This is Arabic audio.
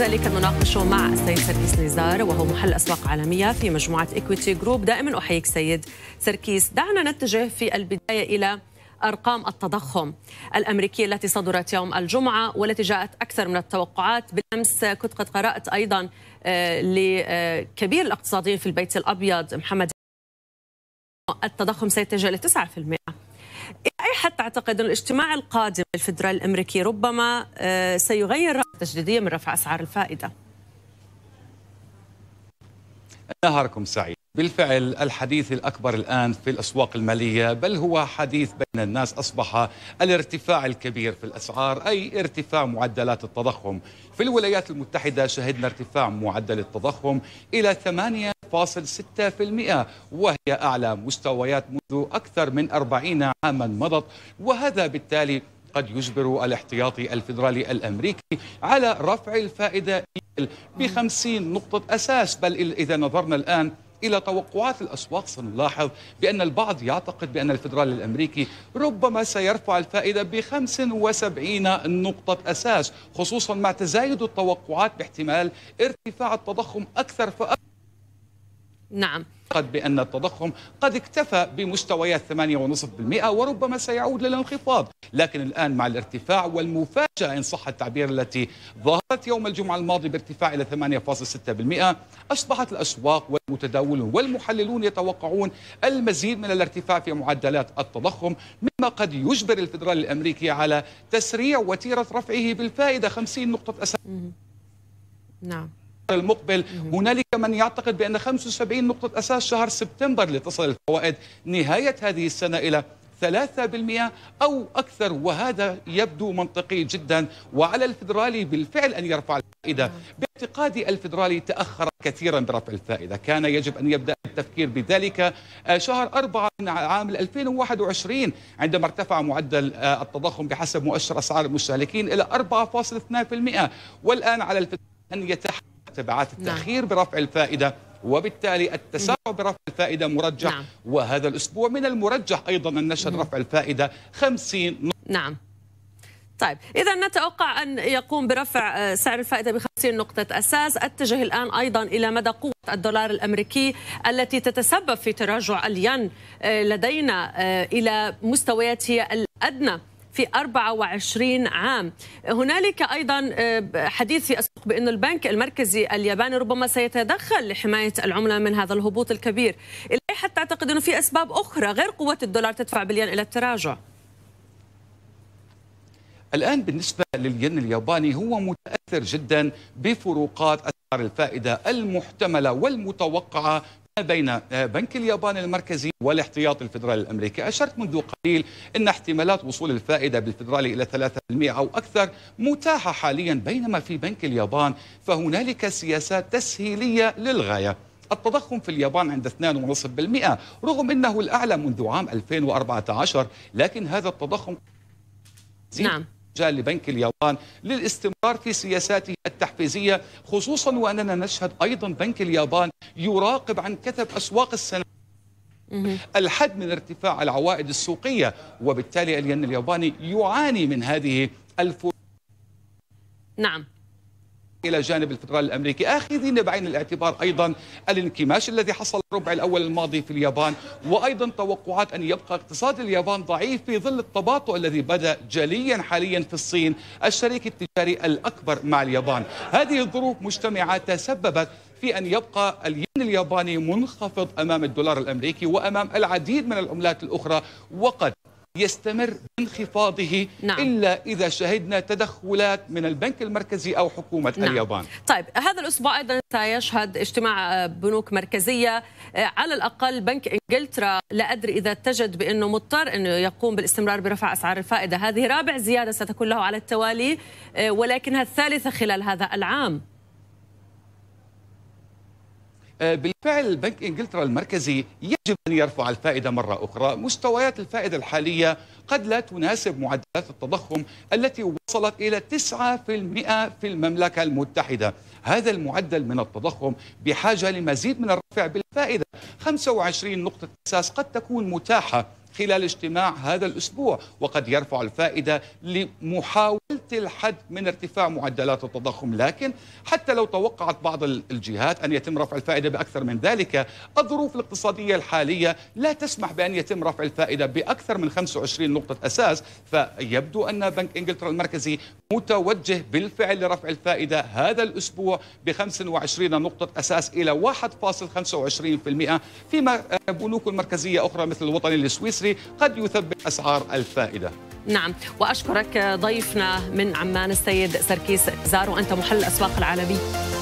كذلك نناقش مع السيد سركيس نزار وهو محل أسواق عالمية في مجموعة ايكويتي جروب دائما أحييك سيد سركيس دعنا نتجه في البداية إلى أرقام التضخم الأمريكية التي صدرت يوم الجمعة والتي جاءت أكثر من التوقعات بالأمس كنت قد قرأت أيضا آه، لكبير الاقتصاديين في البيت الأبيض محمد التضخم سيتجه ل 9% اي حد تعتقد أن الاجتماع القادم الفدرالي الأمريكي ربما آه، سيغير تجديدية من رفع أسعار الفائدة نهاركم سعيد بالفعل الحديث الأكبر الآن في الأسواق المالية بل هو حديث بين الناس أصبح الارتفاع الكبير في الأسعار أي ارتفاع معدلات التضخم في الولايات المتحدة شهدنا ارتفاع معدل التضخم إلى ثمانية وهي أعلى مستويات منذ أكثر من 40 عاما مضت وهذا بالتالي قد يجبر الاحتياطي الفيدرالي الامريكي على رفع الفائده ب 50 نقطه اساس بل اذا نظرنا الان الى توقعات الاسواق سنلاحظ بان البعض يعتقد بان الفدرالي الامريكي ربما سيرفع الفائده ب 75 نقطه اساس خصوصا مع تزايد التوقعات باحتمال ارتفاع التضخم اكثر فاكثر نعم قد بأن التضخم قد اكتفى بمستويات 8.5% وربما سيعود للانخفاض لكن الآن مع الارتفاع والمفاجأة إن صح التعبير التي ظهرت يوم الجمعة الماضي بارتفاع إلى 8.6% أصبحت الأسواق والمتداولون والمحللون يتوقعون المزيد من الارتفاع في معدلات التضخم مما قد يجبر الفدرال الأمريكي على تسريع وتيرة رفعه بالفائدة 50 نقطة أساس نعم المقبل هنالك من يعتقد بأن 75 نقطة أساس شهر سبتمبر لتصل الفوائد نهاية هذه السنة إلى 3% أو أكثر وهذا يبدو منطقي جدا وعلى الفدرالي بالفعل أن يرفع الفائدة نعم. باعتقادي الفدرالي تأخر كثيرا برفع الفائدة كان يجب أن يبدأ التفكير بذلك آه، شهر أربعة من عام 2021 عندما ارتفع معدل آه، التضخم بحسب مؤشر أسعار المستهلكين إلى 4.2% والآن على الفدرالي أن يتحمل تبعات نعم. التأخير برفع الفائدة وبالتالي التسارع برفع الفائدة مرجح نعم. وهذا الأسبوع من المرجح أيضا أن نشهد رفع الفائدة 50 نعم طيب إذا نتوقع أن يقوم برفع آه، سعر الفائدة ب 50 نقطة أساس أتجه الآن أيضا إلى مدى قوة الدولار الأمريكي التي تتسبب في تراجع الين آه، لدينا آه، إلى مستوياته الأدنى في 24 عام هنالك أيضا آه، حديث في السوق بأن البنك المركزي الياباني ربما سيتدخل لحماية العملة من هذا الهبوط الكبير الا حتى تعتقد أنه في أسباب أخرى غير قوة الدولار تدفع بالين إلى التراجع الآن بالنسبة للين الياباني هو متأثر جدا بفروقات أسعار الفائدة المحتملة والمتوقعة بين آه، بنك اليابان المركزي والاحتياطي الفدرالي الامريكي، اشرت منذ قليل ان احتمالات وصول الفائده بالفدرالي الى 3% او اكثر متاحه حاليا بينما في بنك اليابان فهنالك سياسات تسهيليه للغايه. التضخم في اليابان عند 2.5% رغم انه الاعلى منذ عام 2014 لكن هذا التضخم نعم لبنك اليابان للاستمرار في سياساته التحفيزية خصوصا وأننا نشهد أيضا بنك اليابان يراقب عن كثب أسواق السنة الحد من ارتفاع العوائد السوقية وبالتالي الين الياباني يعاني من هذه الفروق نعم الى جانب الفدرالي الامريكي اخذين بعين الاعتبار ايضا الانكماش الذي حصل الربع الاول الماضي في اليابان وايضا توقعات ان يبقى اقتصاد اليابان ضعيف في ظل التباطؤ الذي بدا جليا حاليا في الصين الشريك التجاري الاكبر مع اليابان هذه الظروف مجتمعه تسببت في ان يبقى الين الياباني منخفض امام الدولار الامريكي وامام العديد من العملات الاخرى وقد يستمر انخفاضه نعم. إلا إذا شهدنا تدخلات من البنك المركزي أو حكومة نعم. اليابان طيب هذا الأسبوع أيضا سيشهد اجتماع بنوك مركزية آه، على الأقل بنك إنجلترا لا أدري إذا تجد بأنه مضطر أنه يقوم بالاستمرار برفع أسعار الفائدة هذه رابع زيادة ستكون له على التوالي آه، ولكنها الثالثة خلال هذا العام آه، بالفعل بنك انجلترا المركزي يجب ان يرفع الفائده مره اخرى، مستويات الفائده الحاليه قد لا تناسب معدلات التضخم التي وصلت الى 9% في المملكه المتحده، هذا المعدل من التضخم بحاجه لمزيد من الرفع بالفائده، 25 نقطه اساس قد تكون متاحه خلال اجتماع هذا الأسبوع وقد يرفع الفائدة لمحاولة الحد من ارتفاع معدلات التضخم لكن حتى لو توقعت بعض الجهات أن يتم رفع الفائدة بأكثر من ذلك الظروف الاقتصادية الحالية لا تسمح بأن يتم رفع الفائدة بأكثر من 25 نقطة أساس فيبدو أن بنك إنجلترا المركزي متوجه بالفعل لرفع الفائدة هذا الأسبوع ب 25 نقطة أساس إلى 1.25% فيما آه، بنوك مركزية أخرى مثل الوطني السويسري قد يثبت أسعار الفائدة نعم وأشكرك ضيفنا من عمان السيد سركيس زارو وأنت محل الأسواق العالمي